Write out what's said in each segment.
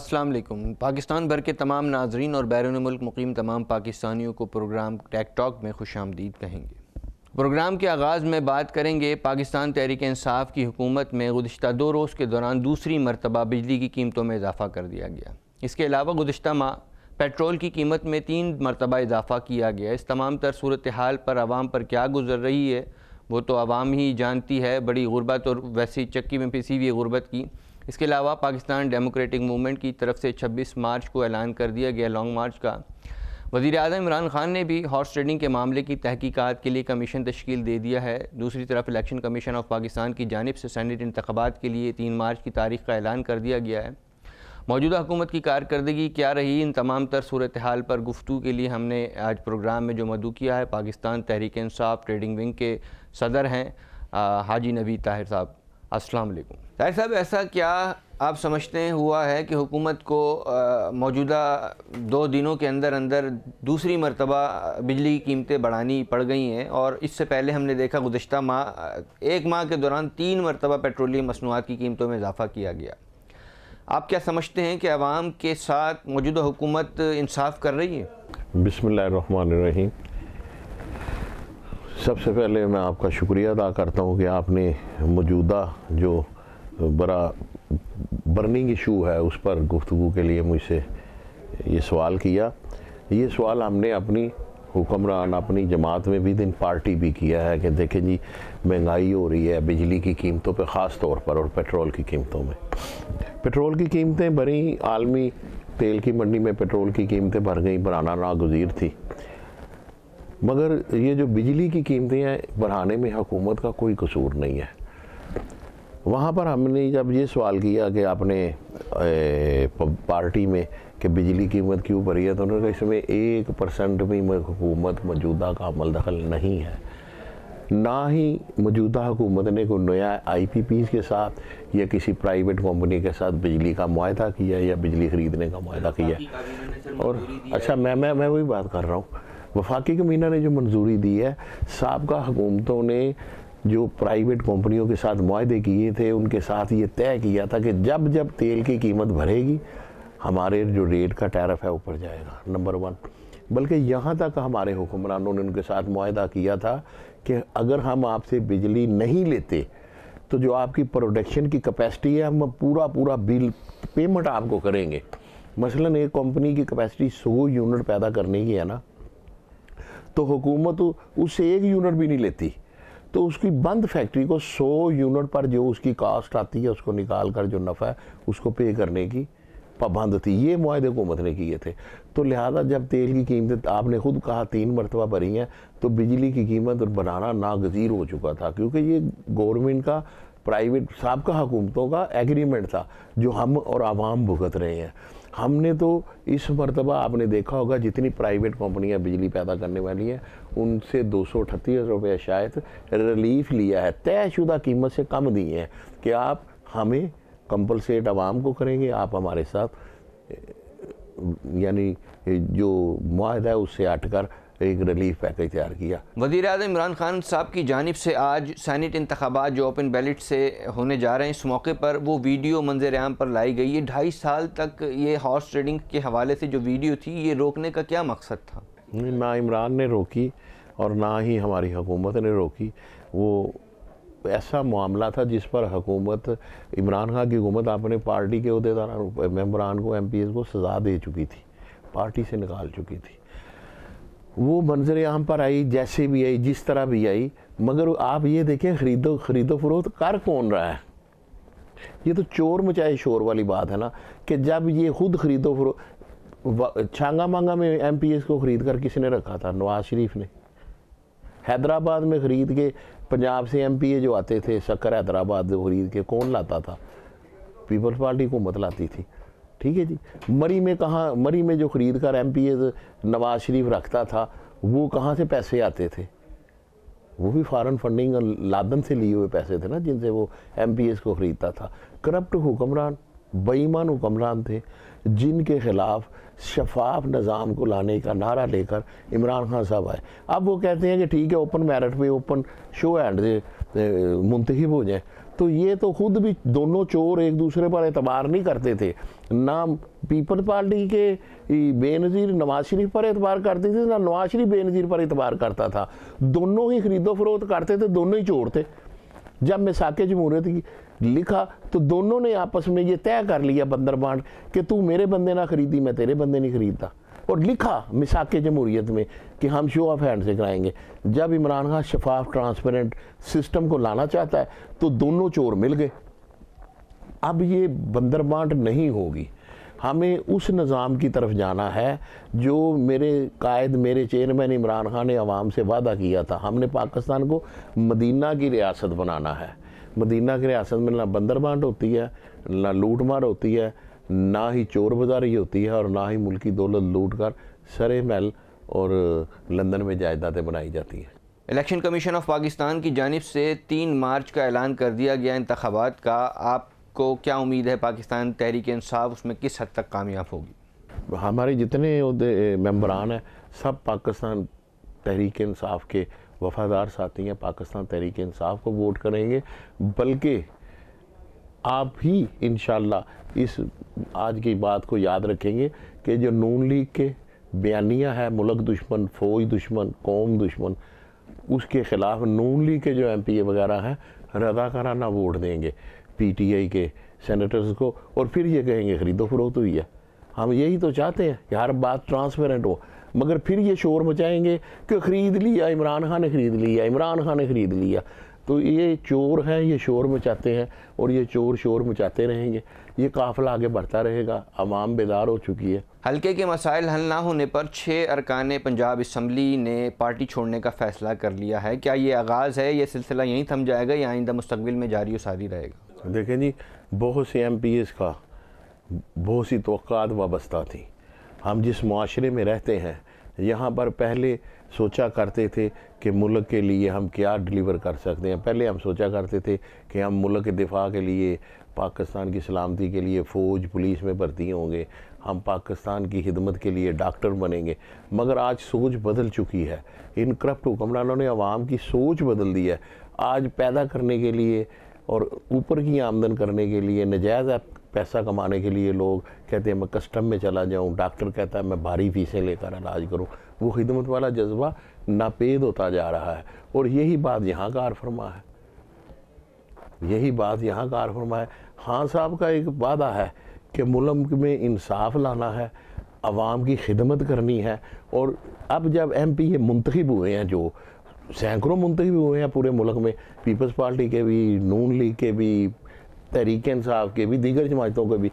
असलम पाकिस्तान भर के तमाम नाजरीन और बैरून मुल्क मुकीम तमाम पाकिस्तानियों को प्रोग्राम टैक टॉक में खुश आमदीद कहेंगे प्रोग्राम के आगाज़ में बात करेंगे पाकिस्तान तहरीक इंसाफ की हुकूमत में गुज्त दो रोज़ के दौरान दूसरी मरतबा बिजली की कीमतों में इजाफ़ा कर दिया गया इसके अलावा गुज्त माह पेट्रोल की कीमत में तीन मरतबा इजाफ़ा किया गया इस तमाम तर सूरत हाल पर आवाम पर क्या गुजर रही है वो तो आवाम ही जानती है बड़ी गुर्बत और वैसी चक्की में पिसी हुई गुर्बत की इसके अलावा पाकिस्तान डेमोक्रेटिक मूवमेंट की तरफ से 26 मार्च को ऐलान कर दिया गया लॉन्ग मार्च का वज़ी अजम इमरान खान ने भी हॉर्स ट्रेडिंग के मामले की तहकीक़ात के लिए कमीशन तश्कील दे दिया है दूसरी तरफ इलेक्शन कमीशन ऑफ पाकिस्तान की जानब से सैनट इंतबात के लिए तीन मार्च की तारीख का ऐलान कर दिया गया है मौजूदा हुकूमत की कारकर्दगी क्या रही इन तमाम तर सूरत हाल पर गुफ्तु के लिए हमने आज प्रोग्राम में जो मदू किया है पाकिस्तान तहरीक इंसाफ ट्रेडिंग विंग के सदर हैं हाजी नबी ताहिर साहब अस्सलाम ताहिर साहब ऐसा क्या आप समझते हैं हुआ है कि हुकूमत को मौजूदा दो दिनों के अंदर अंदर दूसरी मरतबा बिजली की कीमतें बढ़ानी पड़ गई हैं और इससे पहले हमने देखा गुज्त माह एक माह के दौरान तीन मरतबा पेट्रोलियम मसनूआत की कीमतों में इजाफ़ा किया गया आप क्या समझते हैं कि आवाम के साथ मौजूदा हुकूमत इंसाफ कर रही है बिसमी सबसे पहले मैं आपका शुक्रिया अदा करता हूँ कि आपने मौजूदा जो बड़ा बर्निंग इशू है उस पर गुफ्तु के लिए मुझसे ये सवाल किया ये सवाल हमने अपनी हुक्मरान अपनी जमात में भी दिन पार्टी भी किया है कि देखें जी महंगाई हो रही है बिजली की कीमतों पे ख़ास तौर पर और पेट्रोल की कीमतों में पेट्रोल की कीमतें भरी आलमी तेल की मंडी में पेट्रोल की कीमतें बढ़ गई बढ़ाना नागजीर थी मगर ये जो बिजली की कीमतें हैं बढ़ाने में हुकूमत का कोई कसूर नहीं है वहाँ पर हमने जब ये सवाल किया कि आपने पार्टी में कि बिजली कीमत क्यों बढ़ी है तो उन्होंने कहा इसमें एक परसेंट भी हुकूमत मौजूदा का अमल दखल नहीं है ना ही मौजूदा हुकूमत ने कोई नया आई पी पी के साथ या किसी प्राइवेट कंपनी के साथ बिजली का माहा किया या बिजली ख़रीदने का माहा किया और अच्छा मैं मैं मैं वही बात कर रहा हूँ वफाकी कमीना ने जो मंजूरी दी है सबका हुकूमतों ने जो प्राइवेट कंपनियों के साथ माहदे किए थे उनके साथ ये तय किया था कि जब जब तेल की कीमत भरेगी हमारे जो रेट का टैरफ है ऊपर जाएगा नंबर वन बल्कि यहाँ तक हमारे हुक्मरानों ने उनके साथ माहदा किया था कि अगर हम आपसे बिजली नहीं लेते तो जो आपकी प्रोडक्शन की कैपेसिटी है हम पूरा पूरा बिल पेमेंट आपको करेंगे मसलन एक कंपनी की कैपेसिटी सौ यूनिट पैदा करने की है ना तो हुकूमत उससे एक यूनिट भी नहीं लेती तो उसकी बंद फैक्ट्री को 100 यूनिट पर जो उसकी कास्ट आती है उसको निकाल कर जो नफ़ा है उसको पे करने की पाबंद थी ये माहे हुकूमत ने किए थे तो लिहाजा जब तेल की कीमत आपने ख़ुद कहा तीन मरतबा भरी हैं तो बिजली की कीमत बनाना नागजीर हो चुका था क्योंकि ये गवर्नमेंट का प्राइवेट सबका हुकूमतों का एग्रीमेंट था जो हम और आवाम भुगत रहे हैं हमने तो इस मरतबा आपने देखा होगा जितनी प्राइवेट कंपनियां बिजली पैदा करने वाली हैं उनसे दो सौ रुपये शायद रिलीफ लिया है तयशुदा कीमत से कम दिए हैं कि आप हमें कंपलसेट आवाम को करेंगे आप हमारे साथ यानी जो माह है उससे हट कर एक रिलीफ पैकेज तैयार किया वजी अजम इमरान खान साहब की जानब से आज सैनट इंतबात जो ओपन बैलेट से होने जा रहे हैं इस मौके पर वो वीडियो मंजर आम पर लाई गई है ढाई साल तक ये हॉर्स ट्रेडिंग के हवाले से जो वीडियो थी ये रोकने का क्या मकसद था ना इमरान ने रोकी और ना ही हमारी हुकूमत ने रोकी वो ऐसा मामला था जिस पर हुकूमत इमरान खान की हुकूमत अपने पार्टी के अहदेदार मेम्बरान को एम को सज़ा दे चुकी थी पार्टी से निकाल चुकी थी वो मंजर यहाँ पर आई जैसे भी आई जिस तरह भी आई मगर आप ये देखें खरीदो खरीदो फरोख्त कर कौन रहा है ये तो चोर मचाए शोर वाली बात है ना कि जब ये खुद खरीदो फरो छांगा मांगा में एम पी एस को ख़रीद कर किसने रखा था नवाज शरीफ ने हैदराबाद में ख़रीद के पंजाब से एम पी ए जो आते थे शक्कर हैदराबाद खरीद के कौन लाता था पीपल्स पार्टी हुकूमत लाती थी ठीक है जी मरी में कहाँ मरी में जो ख़रीद कर एम नवाज शरीफ रखता था वो कहाँ से पैसे आते थे वो भी फॉरेन फंडिंग और लादन से लिए हुए पैसे थे ना जिनसे वो एम को ख़रीदता था करप्ट हुक्मरान बेईमान हुक्मरान थे जिनके ख़िलाफ़ शफाफ निज़ाम को लाने का नारा लेकर इमरान खान साहब आए अब वो कहते हैं कि ठीक है ओपन मेरिट पे ओपन शो एंड मुंतखब हो जाए तो ये तो खुद भी दोनों चोर एक दूसरे पर एतबार नहीं करते थे ना पीपल पार्टी के बेनज़ीर नवाज शरीफ पर एतबार करते थे ना नवाज शरीफ बेनज़ीर पर एतबार करता था दोनों ही खरीदो फरोख्त करते थे दोनों ही चोर थे जब मैं साके जमहूरियत की लिखा तो दोनों ने आपस में ये तय कर लिया बंदर बांट कि तू मेरे बंदे ना खरीदी मैं तेरे बंदे नहीं खरीदता और लिखा मिसाक जमहूरीत में कि हम शो ऑफ हैंड से कराएंगे जब इमरान खान शफाफ ट्रांसपेरेंट सिस्टम को लाना चाहता है तो दोनों चोर मिल गए अब ये बंदरबांट नहीं होगी हमें उस निज़ाम की तरफ जाना है जो मेरे कायद मेरे चेयरमैन इमरान खान ने आवाम से वादा किया था हमने पाकिस्तान को मदीना की रियासत बनाना है मदीना की रियासत में ना बंदरबांट होती है ना लूट मार होती है ना ही चोर बाजारी होती है और ना ही मुल्की दौलत लूट कर सरे महल और लंदन में जायदादें बनाई जाती हैं इलेक्शन कमीशन ऑफ पाकिस्तान की जानब से तीन मार्च का ऐलान कर दिया गया इंतबात का आपको क्या उम्मीद है पाकिस्तान तहरीक इंसाफ उसमें किस हद तक कामयाब होगी हमारे जितने मेम्बरान हैं सब पाकिस्तान तहरीक इंसाफ के वफादार साथी हैं पाकिस्तान तहरीक इंसाफ को वोट करेंगे बल्कि आप ही इन इस आज की बात को याद रखेंगे कि जो नून लीग के बयानियाँ हैं मुलक दुश्मन फौज दुश्मन कौम दुश्मन उसके ख़िलाफ़ नून लीग के जो एम पी ए वगैरह हैं रदाकाराना वोट देंगे पी टी आई के सेनेटर्स को और फिर ये कहेंगे ख़रीदो फरोख्त हुई है हम यही तो चाहते हैं कि हर बात ट्रांसपेरेंट हो मगर फिर ये शोर मचाएंगे कि ख़रीद लिया इमरान खान ने ख़रीद लिया इमरान खान ने ख़रीद लिया तो ये चोर हैं ये शोर मचाते हैं और ये चोर शोर मचाते रहेंगे ये काफिला आगे बढ़ता रहेगा आवाम बेदार हो चुकी है हल्के के मसाइल हल ना होने पर छः अरकान पंजाब इसम्बली ने पार्टी छोड़ने का फ़ैसला कर लिया है क्या ये आगाज़ है ये सिलसिला यहीं थम जाएगा या आइंदा मुस्तबिल में जारी वारी रहेगा देखें जी बहुत से एम पी एस का बहुत सी तो वाबस्ता थी हम जिस माशरे में रहते हैं यहाँ पर पहले सोचा करते थे कि मुल्क के लिए हम क्या डिलीवर कर सकते हैं पहले हम सोचा करते थे कि हम मुल्क के दिफा के लिए पाकिस्तान की सलामती के लिए फ़ौज पुलिस में भर्ती होंगे हम पाकिस्तान की खिदमत के लिए डॉक्टर बनेंगे मगर आज सोच बदल चुकी है इन करप्ट हुक्मरानों ने आवाम की सोच बदल दी है आज पैदा करने के लिए और ऊपर की आमदन करने के लिए नजायज़ पैसा कमाने के लिए लोग कहते हैं मैं कस्टम में चला जाऊँ डॉक्टर कहता है मैं भारी फीसें लेकर इलाज करूँ वो खिदमत वाला जज्बा नापेद होता जा रहा है और यही बात यहाँ कार फरमा है यही बात यहाँ कार फरमा है हाँ साहब का एक वादा है कि मुल्क में इंसाफ लाना है आवाम की खिदमत करनी है और अब जब एम पी ये मुंतखब हुए हैं जो सैकड़ों मुंतखब हुए हैं पूरे मुल्क में पीपल्स पार्टी के भी नून लीग के भी तहरीक इंसाफ के भी दीगर जमातों के भी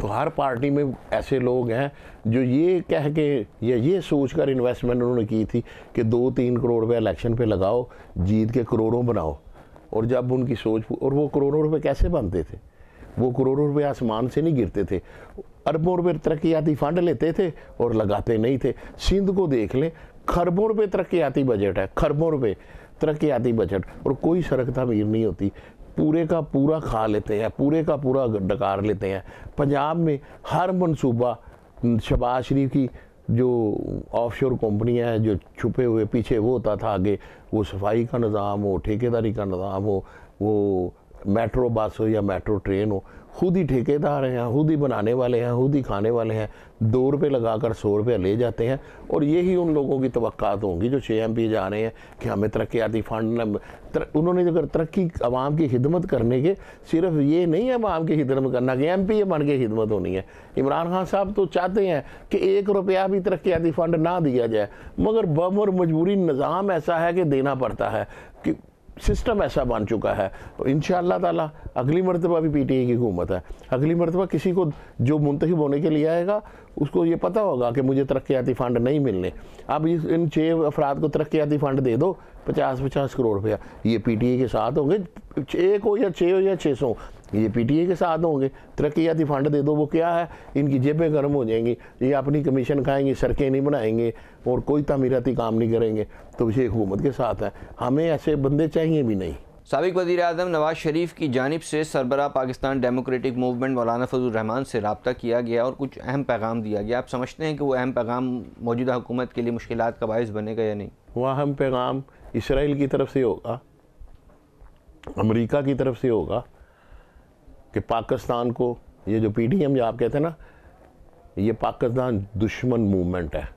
तो हर पार्टी में ऐसे लोग हैं जो ये कह के या ये सोच कर इन्वेस्टमेंट उन्होंने की थी कि दो तीन करोड़ रुपये इलेक्शन पे लगाओ जीत के करोड़ों बनाओ और जब उनकी सोच और वो करोड़ों रुपए कैसे बनते थे वो करोड़ों रुपए आसमान से नहीं गिरते थे अरबों रुपये तरक्याती फंड लेते थे और लगाते नहीं थे सिंध को देख लें खरबों रुपये तरक्याती बजट है खरबों रुपये तरक्याती बजट और कोई सड़क तमीर नहीं होती पूरे का पूरा खा लेते हैं पूरे का पूरा डकार लेते हैं पंजाब में हर मनसूबा शबाज शरीफ की जो ऑफशोर कंपनियां हैं जो छुपे हुए पीछे वो होता था आगे वो सफाई का निज़ाम हो ठेकेदारी का निज़ाम हो वो मेट्रो बस हो या मेट्रो ट्रेन हो खुद ही ठेकेदार हैं खुद ही बनाने वाले हैं खुद ही खाने वाले हैं दो रुपये लगा कर सौ रुपये ले जाते हैं और यही उन लोगों की तोक़ात होंगी जो छः एम पी जा रहे हैं कि हमें तरक्याती फ़ंड तर, उन्होंने कर तरक्की आवाम की खिदमत करने के सिर्फ ये नहीं है आवाम की खिदमत करना कि एम पी बन के खिदमत होनी है इमरान खान साहब तो चाहते हैं कि एक रुपया भी तरक्याती फ़ंड ना दिया जाए मगर बम और मजबूरी निज़ाम ऐसा है कि देना पड़ता है सिस्टम ऐसा बन चुका है इन ताला अगली मरतबा भी पी टी ए की हुकूमत है अगली मरतबा किसी को जो मुंतब होने के लिए आएगा उसको ये पता होगा कि मुझे तरक्याती फ़ंड नहीं मिलने अब इस इन छः अफराद को तरक्याती फ़ंड दे दो पचास पचास करोड़ रुपया ये पी टी ए के साथ होंगे छः को या छः हो या छः सौ ये पीटीए के साथ होंगे तरक्याती फंड दे दो वो क्या है इनकी जेबें गर्म हो जाएंगी ये अपनी कमीशन खाएंगे सड़कें नहीं बनाएंगे और कोई तमीराती काम नहीं करेंगे तो ये हुकूमत के साथ है हमें ऐसे बंदे चाहिए भी नहीं सबक वजी अजम नवाज शरीफ की जानब से सरबरा पाकिस्तान डेमोक्रेटिक मूवमेंट मौलाना फजल रहमान से रबता किया गया और कुछ अहम पैगाम दिया गया आप समझते हैं कि वो अहम पैगाम मौजूदा हुकूमत के लिए मुश्किल का बायस बनेगा या नहीं वह अहम पैगाम इसराइल की तरफ से होगा अमरीका की तरफ से होगा कि पाकिस्तान को ये जो पी डी एम जो आप कहते हैं ना ये पाकिस्तान दुश्मन मूवमेंट है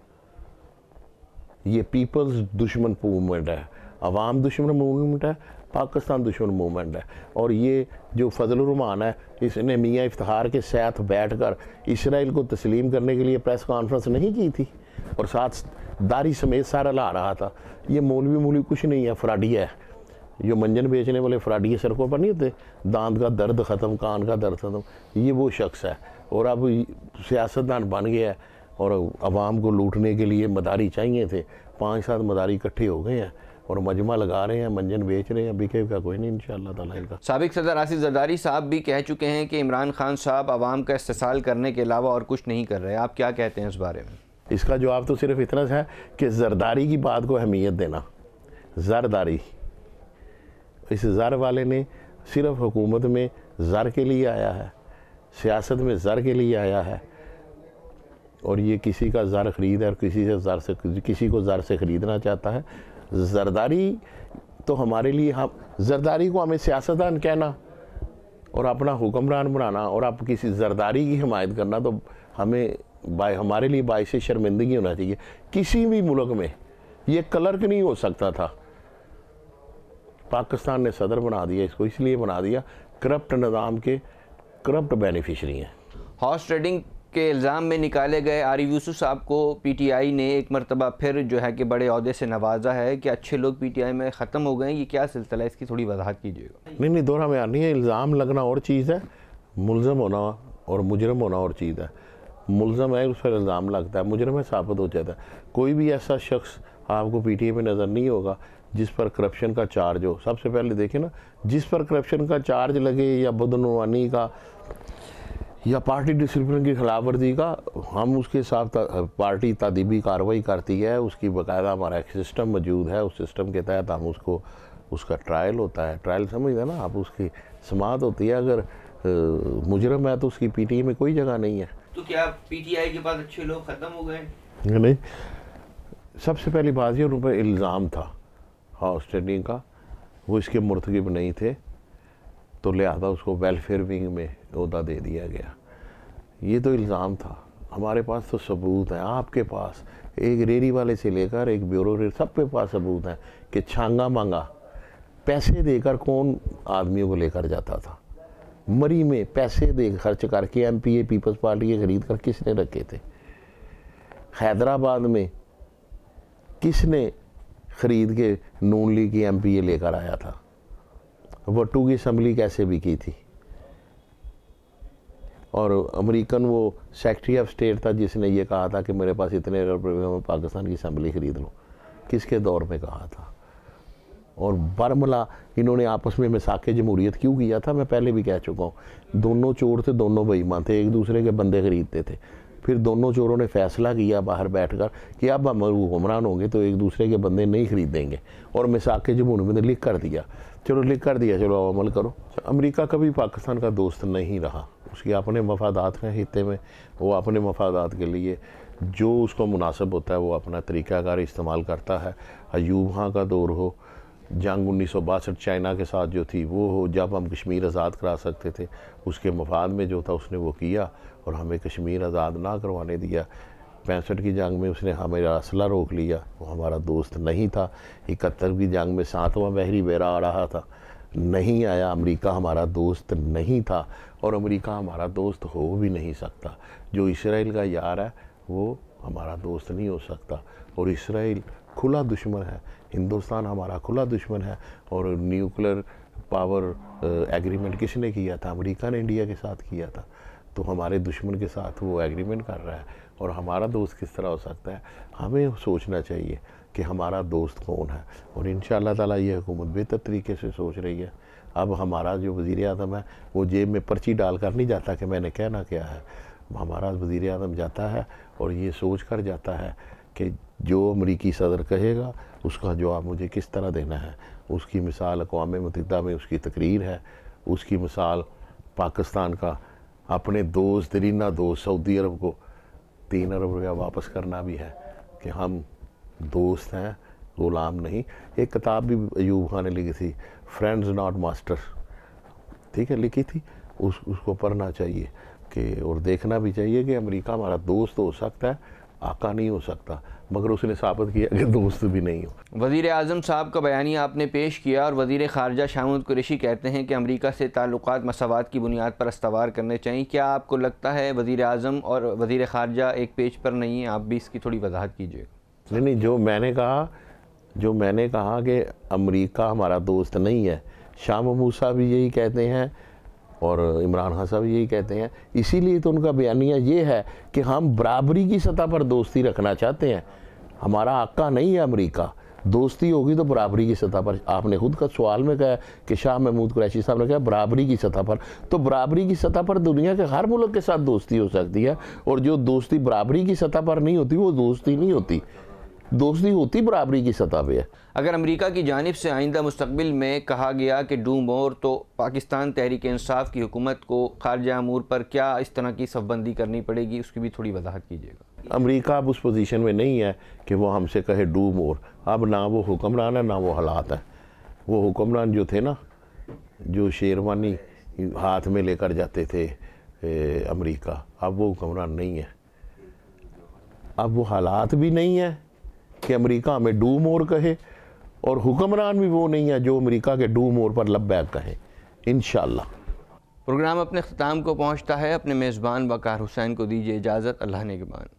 ये पीपल्स दुश्मन मूवमेंट है अवाम दुश्मन मूवमेंट है पाकिस्तान दुश्मन मूवमेंट है और ये जो फजलरहमान है इसने मियाँ इफ्तार के साथ बैठ कर इसराइल को तस्लीम करने के लिए प्रेस कॉन्फ्रेंस नहीं की थी और साथ दारी समेत सारा ला रहा था ये मौलवी मौलवी कुछ नहीं है फ्राडिया है जो मंजन बेचने वाले फ्राडी सड़कों पर नहीं होते दांत का दर्द ख़त्म कान का दर्द ख़त्म ये वो शख्स है और अब सियासतदान बन गया है और आवाम को लूटने के लिए मदारी चाहिए थे पाँच सात मदारी इकट्ठे हो गए हैं और मजमा लगा रहे हैं मंजन बेच रहे हैं बिके का कोई नहीं इन तला इनका सबक सदर आसिफ जरदारी साहब भी कह चुके हैं कि इमरान खान साहब आवाम का इस्तेसाल करने के अलावा और कुछ नहीं कर रहे आप क्या कहते हैं इस बारे में इसका जवाब तो सिर्फ इतना है कि जरदारी की बात को अहमियत देना जरदारी इस ज़र वाले ने सिर्फ हुकूमत में ज़र के लिए आया है सियासत में ज़र के लिए आया है और ये किसी का ज़र ख़रीद है और किसी से ज़र से किसी को ज़र से ख़रीदना चाहता है जरदारी तो हमारे लिए हम जरदारी को हमें सियासतदान कहना और अपना हुक्मरान बनाना और आप किसी जरदारी की हिमायत करना तो हमें बाय हमारे लिए से शर्मिंदगी होना चाहिए किसी भी मुल्क में ये क्लर्क नहीं हो सकता था पाकिस्तान ने सदर बना दिया इसको इसलिए बना दिया करप्ट निज़ाम के करप्ट बेनिफिशरी हैं हॉर्स ट्रेडिंग के इल्ज़ाम में निकाले गए आरिफ यूसुफ साहब को पीटीआई ने एक मरतबा फिर जो है कि बड़े अहदे से नवाजा है कि अच्छे लोग पीटीआई में ख़त्म हो गए ये क्या सिलसिला है इसकी थोड़ी वजाहत कीजिएगा नहीं नहीं दोहरा में नहीं है इल्ज़ाम लगना और चीज़ है मुलम होना और मुजरम होना और चीज़ है मुलम है उस पर इल्ज़ाम लगता है मुजरम है साबित हो जाता है कोई भी ऐसा शख्स आपको पी टी आई में नज़र नहीं होगा जिस पर करप्शन का चार्ज हो सबसे पहले देखें ना जिस पर करप्शन का चार्ज लगे या बदनवानी का या पार्टी डिसिप्लिन की खिलाफवर्जी का हम उसके साथ पार्टी तदीबी कार्रवाई करती है उसकी बाकायदा हमारा एक सिस्टम मौजूद है उस सिस्टम के तहत हम उसको उसका ट्रायल होता है ट्रायल समझते रहे ना आप उसकी समात होती है अगर मुजरम है तो उसकी पी में कोई जगह नहीं है तो क्या पी के पास अच्छे लोग ख़त्म हो गए नहीं सबसे पहली बात ये उन पर इल्ज़ाम था हाउस ट्रेडिंग का वो इसके मुर्तकब नहीं थे तो लिहाजा उसको वेलफेयर विंग में अहदा दे दिया गया ये तो इल्ज़ाम था हमारे पास तो सबूत हैं आपके पास एक रेरी वाले से लेकर एक ब्यूरो रेर सब के पास सबूत हैं कि छांगा मांगा पैसे देकर कौन आदमियों को लेकर जाता था मरी में पैसे दे खर्च करके M P A Peoples Party के खरीद कर किसने रखे थे हैदराबाद में किसने ख़रीद के नून लीग की एम लेकर आया था वट्टू की असम्बली कैसे भी की थी और अमेरिकन वो सेक्रेटरी ऑफ स्टेट था जिसने ये कहा था कि मेरे पास इतने रुपये में पाकिस्तान की असम्बली ख़रीद लो किसके दौर में कहा था और बरमला इन्होंने आपस में मिसाक जमहूरीत क्यों किया था मैं पहले भी कह चुका हूँ दोनों चोर थे दोनों बेईमान थे एक दूसरे के बंदे ख़रीदते थे फिर दोनों चोरों ने फैसला किया बाहर बैठकर कि अब हम हुमरान होंगे तो एक दूसरे के बंदे नहीं खरीदेंगे और मिसाक के जमून में लिख कर दिया चलो लिख कर दिया चलो अमल करो अमेरिका कभी पाकिस्तान का दोस्त नहीं रहा उसके अपने मफादात हैं खत्े में वो अपने मफादात के लिए जो उसको मुनासब होता है वो अपना तरीक़ाकार इस्तेमाल करता है अयूब हाँ का दौर हो जंग उन्नीस चाइना के साथ जो थी वो हो जब हम कश्मीर आज़ाद करा सकते थे उसके मफाद में जो था उसने वो किया और हमें कश्मीर आज़ाद ना करवाने दिया पैंसठ की जंग में उसने हमें असला रोक लिया वो हमारा दोस्त नहीं था इकहत्तर की जंग में सातवां बहरी बेरा आ रहा था नहीं आया अमेरिका हमारा दोस्त नहीं था और अमेरिका हमारा दोस्त हो भी नहीं सकता जो इसराइल का यार है वो हमारा दोस्त नहीं हो सकता और इसराइल खुला दुश्मन है हिंदुस्तान हमारा खुला दुश्मन है और न्यूक्लियर पावर एग्रीमेंट किसने किया था अमेरिका ने इंडिया के साथ किया था तो हमारे दुश्मन के साथ वो एग्रीमेंट कर रहा है और हमारा दोस्त किस तरह हो सकता है हमें सोचना चाहिए कि हमारा दोस्त कौन है और इन ताला ये हुकूमत बेहतर तरीके से सोच रही है अब हमारा जो वज़ी अजम है वो जेब में पर्ची डाल कर नहीं जाता कि मैंने कहना क्या है हमारा वज़ी अजम जाता है और ये सोच कर जाता है कि जो अमरीकी सदर कहेगा उसका जवाब मुझे किस तरह देना है उसकी मिसाल अकवा मतदा में उसकी तकरीर है उसकी मिसाल पाकिस्तान का अपने दोस्त रीना दोस्त सऊदी अरब को तीन अरब रुपया वापस करना भी है कि हम दोस्त हैं गुलाम नहीं एक किताब भी अयूब खान ने लिखी थी फ्रेंड्स नॉट मास्टर ठीक है लिखी थी उस उसको पढ़ना चाहिए कि और देखना भी चाहिए कि अमेरिका हमारा दोस्त हो सकता है आका नहीं हो सकता मगर उसने साबित किया कि दोस्त भी नहीं हो वजीर अजम साहब का बयानी आपने पेश किया और वजीर खारजा शामुद कुरेशी कहते हैं कि अमरीका से ताल्लुक मसावत की बुनियाद पर इस्तवार करने चाहिए क्या आपको लगता है वजीर अजम और वजीर खारजा एक पेज पर नहीं है आप भी इसकी थोड़ी वजाहत कीजिए नहीं नहीं जो मैंने कहा जो मैंने कहा कि अमरीका हमारा दोस्त नहीं है शाह मूसा भी यही कहते हैं और इमरान खान साहब यही कहते हैं इसीलिए तो उनका बयानिया ये है कि हम बराबरी की सतह पर दोस्ती रखना चाहते हैं हमारा आका नहीं है अमरीका दोस्ती होगी तो बराबरी की सतह पर आपने खुद का सवाल में कहा कि शाह महमूद कुरैशी साहब ने कहा बराबरी की सतह पर तो बराबरी की सतह पर दुनिया के हर मुल्क के साथ दोस्ती हो सकती है और जो दोस्ती बराबरी की सतह पर नहीं होती वो दोस्ती नहीं होती दोस्ती होती बराबरी की सतह पर है अगर अमरीका की जानब से आइंदा मुस्तबिल में कहा गया कि डू मोर तो पाकिस्तान तहरीक इंसाफ की हुकूमत को खारजा अमूर पर क्या इस तरह की सफबंदी करनी पड़ेगी उसकी भी थोड़ी वजाहत कीजिएगा अमरीका अब उस पोजीशन में नहीं है कि वह हमसे कहे डू मोर अब ना वो हुक्मरान है ना वो हालात हैं वो हुक्मरान जो थे ना जो शेरवानी हाथ में लेकर जाते थे अमरीका अब वो हुक्मरान नहीं है अब वो हालात भी नहीं है कि अमेरिका में डू मोर कहे और हुक्मरान भी वो नहीं है जो अमेरिका के डू मोर पर लब्बैक कहे इन प्रोग्राम अपने अख्ताम को पहुँचता है अपने मेज़बान वकार हुसैन को दीजिए इजाज़त अल्लाह ने के